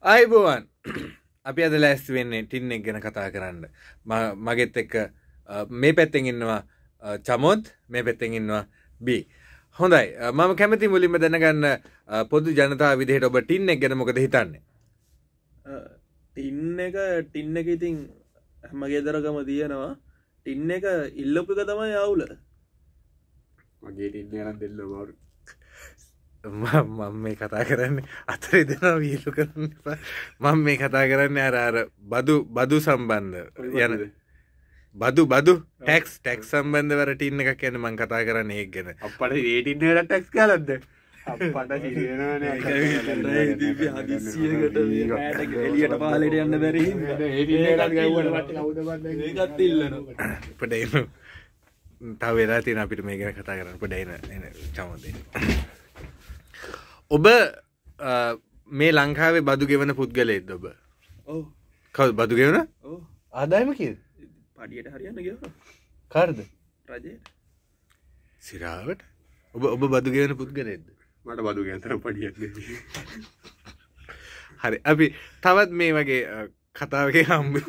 අයිබුවන් අපි අද ලැස් වෙන්නේ ටින් එක් ගැන කතා කරන්න මගෙත් එක්ක මේ පැත්තෙන් ඉන්නවා චමොත් මේ පැත්තෙන් ඉන්නවා බී හොඳයි මම කැමති මුලින්ම දැනගන්න පොදු ජනතා විදිහට ඔබ ටින් එක් ගැන මොකද හිතන්නේ ටින් එක ටින්න එක ඉතින් හැමගේ දරකම තියෙනවා ටින්න එක ඉල්ලොපික තමයි අවුල මගේ ටින්න ගැන දෙල්ල බවරු මම මේ කතා කරන්නේ අතරේ දෙනා වීලු කරන්න මං මේ කතා කරන්න අර අර බදු බදු සම්බන්ධ යනද බදු බදු ටැක්ස් ටැක් සම්බන්ධ වරට ඉන්න එකක් යන මං කතා කරන්න ඒක් ගැන අපට ඒටින්නට ටැක්ස් කලද එලියට පාලට යන්න බැරි පට තවවෙලා තින අපිට මේ ගැන කතා කරන්න පට එන චමදේ ඔබ මේ ලංකාවේ බදු ගෙවන පුද්ගලයෙක් ඔබ කව බදු ගෙවන ආදායම කිය පඩියට හරියන්න ගෙව කාර්ද රජය සිරාවට ඔබ ඔබ බදු ගෙවන පුද්ගලයෙක්ද මට බදු ගැතර පඩියක් හරි අපි තවත් මේ වගේ කතාවගේ හම්බ